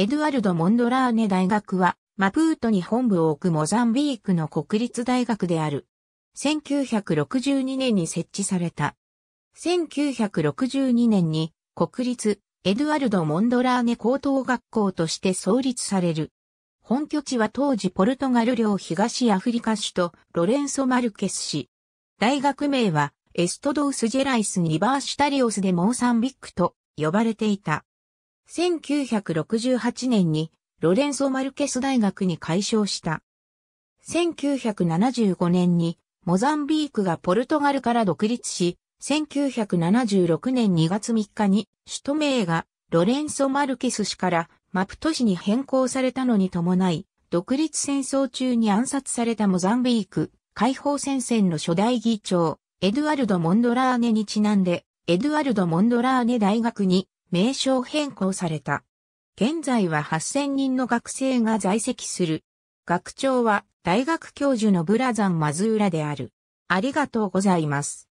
エドゥアルド・モンドラーネ大学は、マプートに本部を置くモザンビークの国立大学である。1962年に設置された。1962年に国立エドゥアルド・モンドラーネ高等学校として創立される。本拠地は当時ポルトガル領東アフリカ首とロレンソ・マルケス市。大学名はエストドウス・ジェライス・ニバーシタリオスデ・モーサンビックと呼ばれていた。1968年にロレンソ・マルケス大学に改称した。1975年にモザンビークがポルトガルから独立し、1976年2月3日に首都名がロレンソ・マルケス氏からマプト氏に変更されたのに伴い、独立戦争中に暗殺されたモザンビーク解放戦線の初代議長、エドゥアルド・モンドラーネにちなんで、エドゥアルド・モンドラーネ大学に名称変更された。現在は8000人の学生が在籍する。学長は大学教授のブラザン・マズーラである。ありがとうございます。